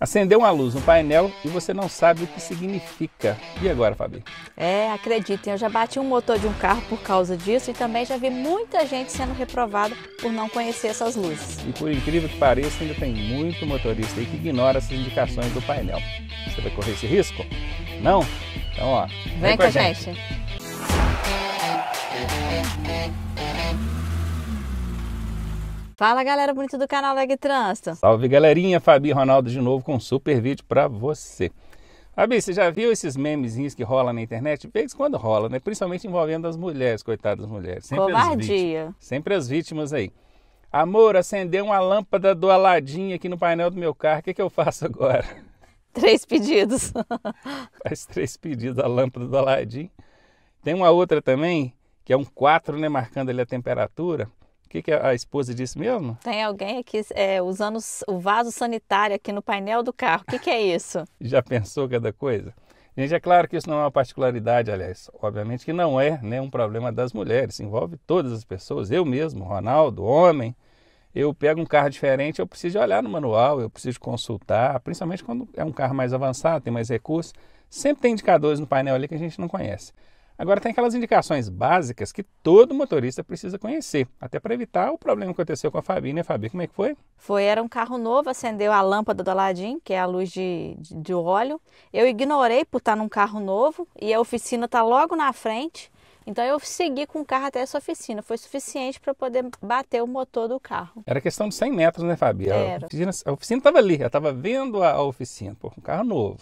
Acendeu uma luz, um painel e você não sabe o que significa. E agora, Fabi? É, acreditem, eu já bati um motor de um carro por causa disso e também já vi muita gente sendo reprovada por não conhecer essas luzes. E por incrível que pareça, ainda tem muito motorista aí que ignora essas indicações do painel. Você vai correr esse risco? Não? Então, ó. Vem, vem com a gente. gente. Fala galera bonita do canal Leg Trânsito. Salve galerinha, Fabi Ronaldo de novo com um super vídeo para você. Fabi, você já viu esses memezinhos que rola na internet? De vez quando rola, né? Principalmente envolvendo as mulheres, coitadas das mulheres. Sempre Covardia. As Sempre as vítimas aí. Amor, acendeu uma lâmpada do Aladim aqui no painel do meu carro, o que, que eu faço agora? Três pedidos. Faz três pedidos a lâmpada do Aladim. Tem uma outra também, que é um 4, né? Marcando ali a temperatura. O que, que, a esposa disse mesmo? Tem alguém aqui é, usando o vaso sanitário aqui no painel do carro. O que, que é isso? Já pensou cada coisa? Gente, é claro que isso não é uma particularidade, aliás, obviamente que não é né, um problema das mulheres, envolve todas as pessoas, eu mesmo, Ronaldo, homem. Eu pego um carro diferente, eu preciso olhar no manual, eu preciso consultar, principalmente quando é um carro mais avançado, tem mais recursos. Sempre tem indicadores no painel ali que a gente não conhece. Agora, tem aquelas indicações básicas que todo motorista precisa conhecer, até para evitar o problema que aconteceu com a Fabi, né, Fabi? Como é que foi? Foi, era um carro novo, acendeu a lâmpada do Aladim, que é a luz de, de, de óleo. Eu ignorei por estar tá num carro novo e a oficina está logo na frente. Então eu segui com o carro até essa oficina. Foi suficiente para poder bater o motor do carro. Era questão de 100 metros, né, Fabi? Era. A oficina estava ali, eu estava vendo a, a oficina, pô, um carro novo.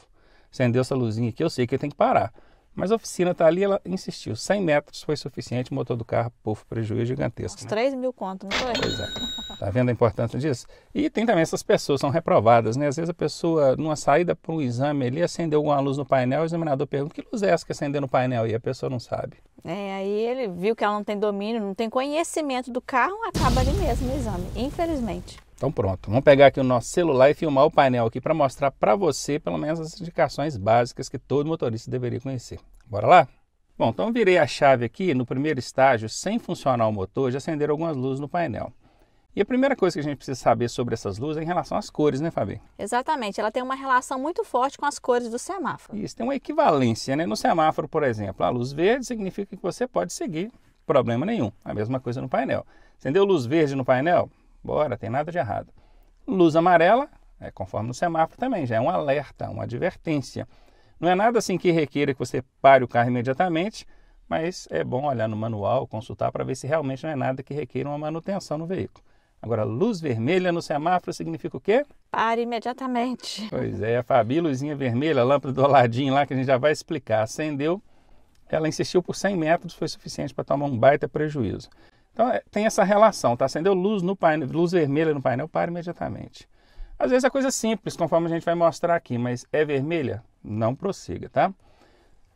Acendeu essa luzinha aqui, eu sei que eu tenho que parar. Mas a oficina está ali, ela insistiu. 100 metros foi suficiente, o motor do carro, puf, prejuízo gigantesco. Uns né? 3 mil conto, não foi? Pois é. Está vendo a importância disso? E tem também essas pessoas, são reprovadas, né? Às vezes a pessoa, numa saída para um exame ali, acendeu alguma luz no painel, o examinador pergunta, que luz é essa que acendeu no painel? E a pessoa não sabe. É, aí ele viu que ela não tem domínio, não tem conhecimento do carro, acaba ali mesmo o exame, infelizmente. Então pronto, vamos pegar aqui o nosso celular e filmar o painel aqui para mostrar para você pelo menos as indicações básicas que todo motorista deveria conhecer. Bora lá? Bom, então virei a chave aqui no primeiro estágio, sem funcionar o motor, já acenderam algumas luzes no painel. E a primeira coisa que a gente precisa saber sobre essas luzes é em relação às cores, né, Fabi? Exatamente, ela tem uma relação muito forte com as cores do semáforo. Isso, tem uma equivalência, né? No semáforo, por exemplo, a luz verde significa que você pode seguir, problema nenhum. A mesma coisa no painel. Acendeu luz verde no painel? Bora, tem nada de errado. Luz amarela, é conforme no semáforo também, já é um alerta, uma advertência. Não é nada assim que requeira que você pare o carro imediatamente, mas é bom olhar no manual, consultar para ver se realmente não é nada que requeira uma manutenção no veículo. Agora, luz vermelha no semáforo significa o quê? Pare imediatamente. Pois é, a Fabi, luzinha vermelha, lâmpada do ladinho lá que a gente já vai explicar, acendeu. Ela insistiu por 100 metros, foi suficiente para tomar um baita prejuízo. Então é, tem essa relação, tá? Acendeu luz no painel, luz vermelha no painel, para imediatamente. Às vezes é coisa simples, conforme a gente vai mostrar aqui, mas é vermelha? Não prossiga, tá?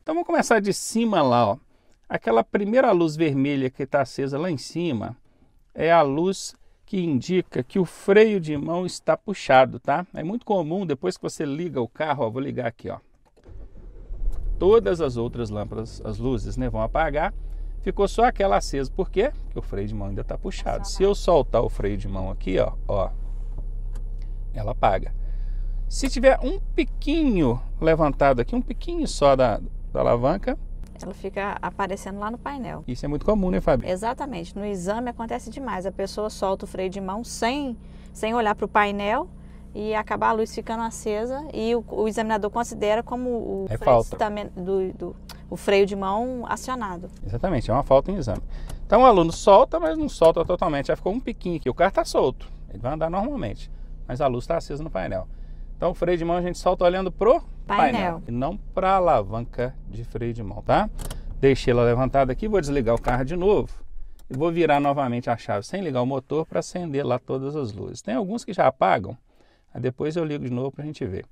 Então vamos começar de cima lá, ó. Aquela primeira luz vermelha que está acesa lá em cima é a luz que indica que o freio de mão está puxado, tá? É muito comum depois que você liga o carro, ó, vou ligar aqui, ó. Todas as outras lâmpadas, as luzes, né, vão apagar Ficou só aquela acesa. Por quê? Porque o freio de mão ainda está puxado. Se eu soltar o freio de mão aqui, ó, ó, ela apaga. Se tiver um piquinho levantado aqui, um piquinho só da, da alavanca, ela fica aparecendo lá no painel. Isso é muito comum, né, Fábio? Exatamente. No exame acontece demais. A pessoa solta o freio de mão sem, sem olhar para o painel e acaba a luz ficando acesa e o, o examinador considera como o é freio do, do, o freio de mão acionado. Exatamente, é uma falta em exame. Então o aluno solta, mas não solta totalmente. Já ficou um piquinho aqui. O carro está solto, ele vai andar normalmente, mas a luz está acesa no painel. Então o freio de mão a gente solta olhando pro painel, painel e não para a alavanca de freio de mão, tá? Deixei ela levantada aqui, vou desligar o carro de novo e vou virar novamente a chave sem ligar o motor para acender lá todas as luzes. Tem alguns que já apagam, depois eu ligo de novo para a gente ver.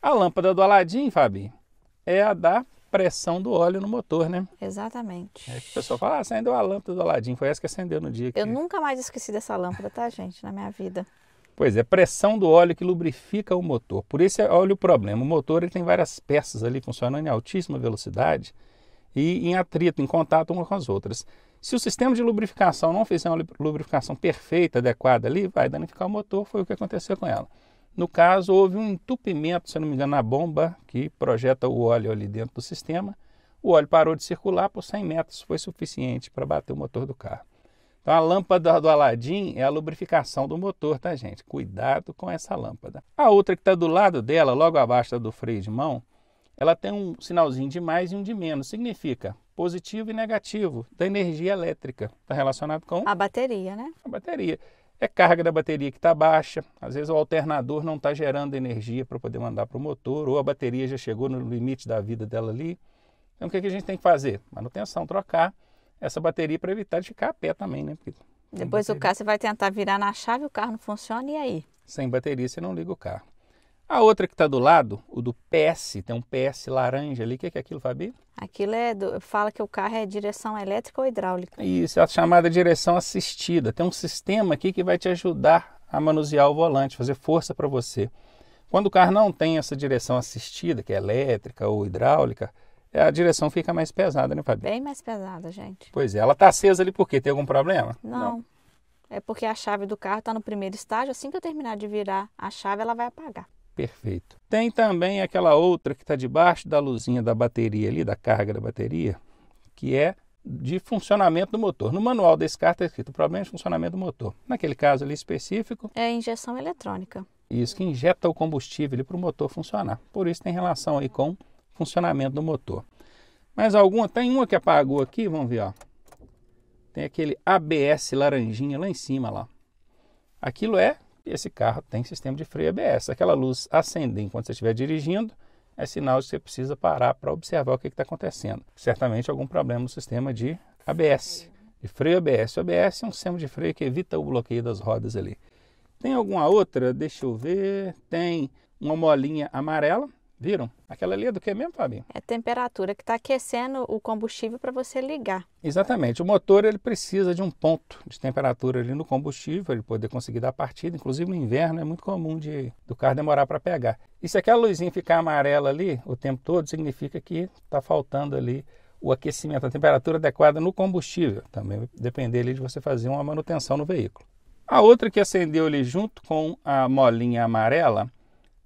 A lâmpada do Aladim, Fabi, é a da pressão do óleo no motor, né? Exatamente. É que o pessoal fala, ah, acendeu a lâmpada do Aladim, foi essa que acendeu no dia que... Eu nunca mais esqueci dessa lâmpada, tá, gente, na minha vida. Pois é, pressão do óleo que lubrifica o motor. Por isso, é, olha o problema, o motor ele tem várias peças ali funcionando em altíssima velocidade e em atrito, em contato umas com as outras. Se o sistema de lubrificação não fizer uma lubrificação perfeita, adequada ali, vai danificar o motor, foi o que aconteceu com ela. No caso, houve um entupimento, se não me engano, na bomba que projeta o óleo ali dentro do sistema. O óleo parou de circular por 100 metros, foi suficiente para bater o motor do carro. Então, a lâmpada do Aladim é a lubrificação do motor, tá, gente? Cuidado com essa lâmpada. A outra que está do lado dela, logo abaixo do freio de mão, ela tem um sinalzinho de mais e um de menos. Significa positivo e negativo da energia elétrica. Está relacionado com? A bateria, né? A bateria é carga da bateria que está baixa, às vezes o alternador não está gerando energia para poder mandar para o motor, ou a bateria já chegou no limite da vida dela ali. Então o que, é que a gente tem que fazer? Manutenção, trocar essa bateria para evitar de ficar a pé também, né? Porque Depois o carro você vai tentar virar na chave, o carro não funciona, e aí? Sem bateria você não liga o carro. A outra que está do lado, o do PS, tem um PS laranja ali. O que é aquilo, Fabi? Aquilo é do, fala que o carro é direção elétrica ou hidráulica. Isso, é a chamada direção assistida. Tem um sistema aqui que vai te ajudar a manusear o volante, fazer força para você. Quando o carro não tem essa direção assistida, que é elétrica ou hidráulica, é, a direção fica mais pesada, né, Fabi? Bem mais pesada, gente. Pois é, ela está acesa ali porque tem algum problema? Não. não. É porque a chave do carro está no primeiro estágio. Assim que eu terminar de virar a chave, ela vai apagar. Perfeito. Tem também aquela outra que está debaixo da luzinha da bateria ali, da carga da bateria, que é de funcionamento do motor. No manual desse carro está escrito problema de funcionamento do motor. Naquele caso ali específico. É injeção eletrônica. Isso que injeta o combustível para o motor funcionar. Por isso tem relação aí com funcionamento do motor. Mas alguma, tem uma que apagou aqui, vamos ver, ó. Tem aquele ABS laranjinha lá em cima lá. Aquilo é esse carro tem sistema de freio ABS. Aquela luz acender enquanto você estiver dirigindo é sinal de que você precisa parar para observar o que está acontecendo. Certamente algum problema no sistema de ABS, de freio ABS. O ABS é um sistema de freio que evita o bloqueio das rodas ali. Tem alguma outra? Deixa eu ver. Tem uma molinha amarela Viram? Aquela ali é do que mesmo, Fabinho? É temperatura que está aquecendo o combustível para você ligar. Exatamente. O motor ele precisa de um ponto de temperatura ali no combustível para ele poder conseguir dar partida. Inclusive no inverno é muito comum de, do carro demorar para pegar. E se aquela luzinha ficar amarela ali o tempo todo, significa que está faltando ali o aquecimento, a temperatura adequada no combustível. Também vai depender ali de você fazer uma manutenção no veículo. A outra que acendeu ali junto com a molinha amarela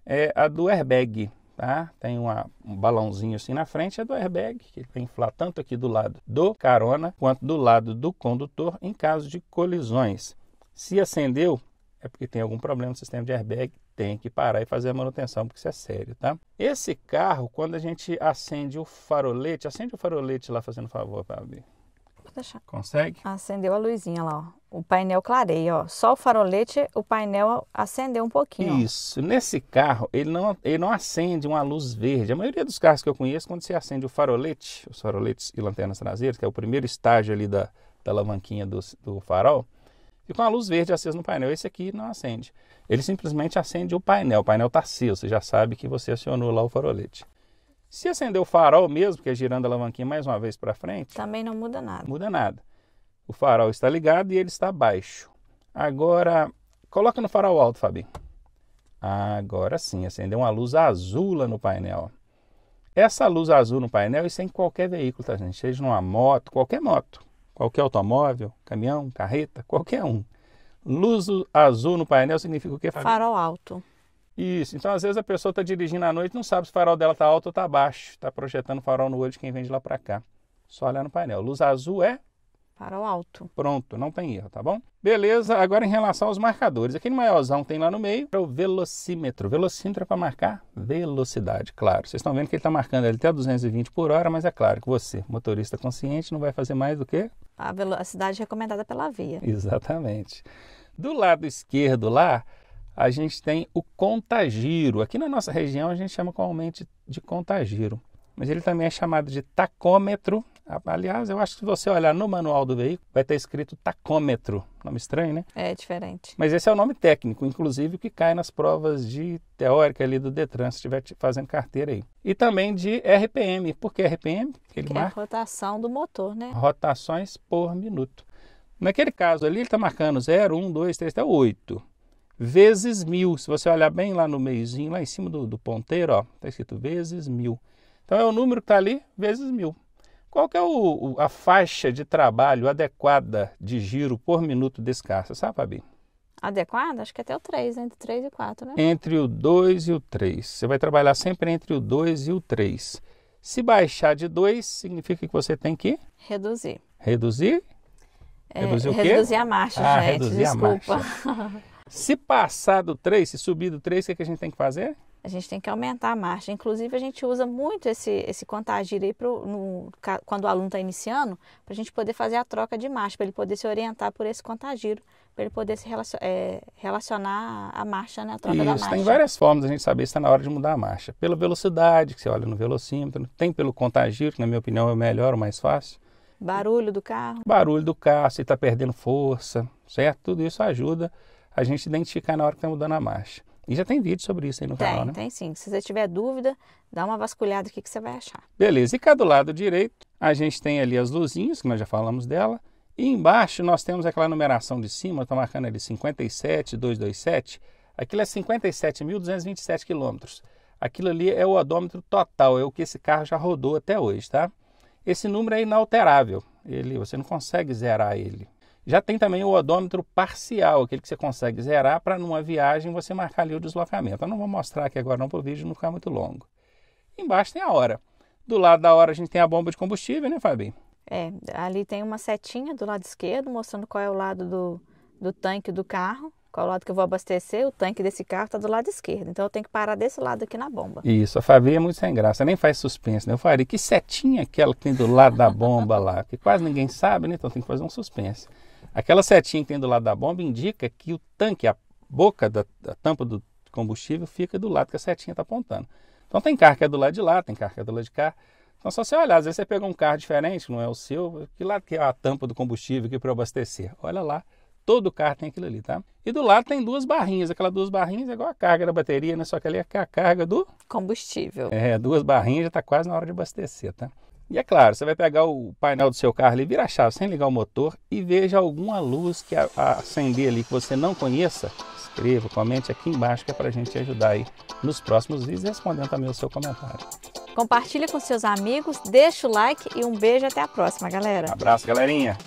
é a do airbag tá? Tem uma, um balãozinho assim na frente, é do airbag, que ele vai inflar tanto aqui do lado do carona quanto do lado do condutor em caso de colisões. Se acendeu, é porque tem algum problema no sistema de airbag, tem que parar e fazer a manutenção, porque isso é sério, tá? Esse carro, quando a gente acende o farolete, acende o farolete lá fazendo favor, para Fábio. Pode deixar. Consegue? Acendeu a luzinha lá, ó. O painel clareia, ó. Só o farolete, o painel acendeu um pouquinho. Isso. Ó. Nesse carro, ele não, ele não acende uma luz verde. A maioria dos carros que eu conheço, quando você acende o farolete, os faroletes e lanternas traseiras, que é o primeiro estágio ali da, da alavanquinha do, do farol, e com a luz verde acesa no painel. Esse aqui não acende. Ele simplesmente acende o painel. O painel está aceso, você já sabe que você acionou lá o farolete. Se acender o farol mesmo, que é girando a alavanquinha mais uma vez para frente. Também não muda nada. Muda nada. O farol está ligado e ele está baixo. Agora, coloca no farol alto, Fabi. Agora sim, acendeu uma luz azul lá no painel. Essa luz azul no painel, isso é em qualquer veículo, tá, gente? Seja numa moto, qualquer moto, qualquer automóvel, caminhão, carreta, qualquer um. Luz azul no painel significa o quê, Farol alto. Isso. Então, às vezes a pessoa está dirigindo à noite não sabe se o farol dela está alto ou está baixo. Está projetando farol no olho de quem vem de lá para cá. Só olhar no painel. Luz azul é? Farol alto. Pronto, não tem erro, tá bom? Beleza, agora em relação aos marcadores. Aquele maiorzão tem lá no meio é o velocímetro. Velocímetro é para marcar velocidade, claro. Vocês estão vendo que ele está marcando ele até 220 por hora, mas é claro que você, motorista consciente, não vai fazer mais do que... A velocidade recomendada pela via. Exatamente. Do lado esquerdo lá a gente tem o contagiro. Aqui na nossa região a gente chama comumente de contagiro, mas ele também é chamado de tacômetro. Aliás, eu acho que se você olhar no manual do veículo, vai estar escrito tacômetro. Nome estranho, né? É diferente. Mas esse é o nome técnico, inclusive que cai nas provas de teórica ali do Detran, se estiver fazendo carteira aí. E também de RPM. Por que RPM? Ele que é marca... é a rotação do motor, né? Rotações por minuto. Naquele caso ali, ele está marcando 0, 1, 2, 3, até 8 vezes mil. Se você olhar bem lá no meiozinho, lá em cima do, do ponteiro, ó, tá escrito vezes mil. Então é o número que está ali vezes mil. Qual que é o, a faixa de trabalho adequada de giro por minuto desse carro? Você sabe, Fabi? Adequada? Acho que é até o 3, entre 3 e 4, né? Entre o 2 e o 3. Você vai trabalhar sempre entre o 2 e o 3. Se baixar de 2, significa que você tem que reduzir. Reduzir? É, reduzir o quê? Reduzir a marcha, ah, gente. Reduzir desculpa. A marcha. Se passar do 3, se subir do 3, o que, é que a gente tem que fazer? A gente tem que aumentar a marcha. Inclusive, a gente usa muito esse, esse contagir aí pro, no, quando o aluno está iniciando, para a gente poder fazer a troca de marcha, para ele poder se orientar por esse contagiro, para ele poder se relacion, é, relacionar a marcha, né, a troca Isso, da marcha. Tem várias formas a gente saber se está na hora de mudar a marcha. Pela velocidade, que você olha no velocímetro, tem pelo contagiro, que na minha opinião é o melhor, o mais fácil. Barulho do carro. Barulho do carro, se está perdendo força, certo? Tudo isso ajuda a gente identificar na hora que está mudando a marcha. E já tem vídeo sobre isso aí no tem, canal, né? Tem sim. Se você tiver dúvida, dá uma vasculhada aqui que você vai achar. Beleza. E cá do lado direito, a gente tem ali as luzinhas, que nós já falamos dela. E embaixo nós temos aquela numeração de cima, está marcando ali 57227. Aquilo é 57.227 quilômetros. Aquilo ali é o odômetro total, é o que esse carro já rodou até hoje, tá? Esse número é inalterável. Ele, você não consegue zerar ele. Já tem também o odômetro parcial, aquele que você consegue zerar para numa viagem você marcar ali o deslocamento. Eu não vou mostrar aqui agora não para o vídeo não ficar muito longo. Embaixo tem a hora. Do lado da hora a gente tem a bomba de combustível, né, Fabi? É, ali tem uma setinha do lado esquerdo mostrando qual é o lado do, do tanque do carro, qual é o lado que eu vou abastecer. O tanque desse carro está do lado esquerdo, então eu tenho que parar desse lado aqui na bomba. Isso, a Fabi é muito sem graça, nem faz suspense, né? Eu que setinha aquela que tem do lado da bomba lá, que quase ninguém sabe, né? Então tem que fazer um suspense. Aquela setinha que tem do lado da bomba indica que o tanque, a boca da, da tampa do combustível fica do lado que a setinha está apontando. Então tem carro que é do lado de lá, tem carro que é do lado de cá. Então só você olhar, às vezes você pega um carro diferente, não é o seu, que lado que é a tampa do combustível aqui para eu abastecer? Olha lá, todo carro tem aquilo ali, tá? E do lado tem duas barrinhas, aquelas duas barrinhas é igual a carga da bateria, né? Só que ali é, é a carga do... Combustível. É, duas barrinhas já está quase na hora de abastecer, tá? E é claro, você vai pegar o painel do seu carro e virar a chave sem ligar o motor e veja alguma luz que a, a acender ali que você não conheça. Escreva, comente aqui embaixo que é para a gente ajudar aí nos próximos vídeos respondendo também o seu comentário. Compartilhe com seus amigos, deixa o like e um beijo até a próxima, galera. abraço, galerinha!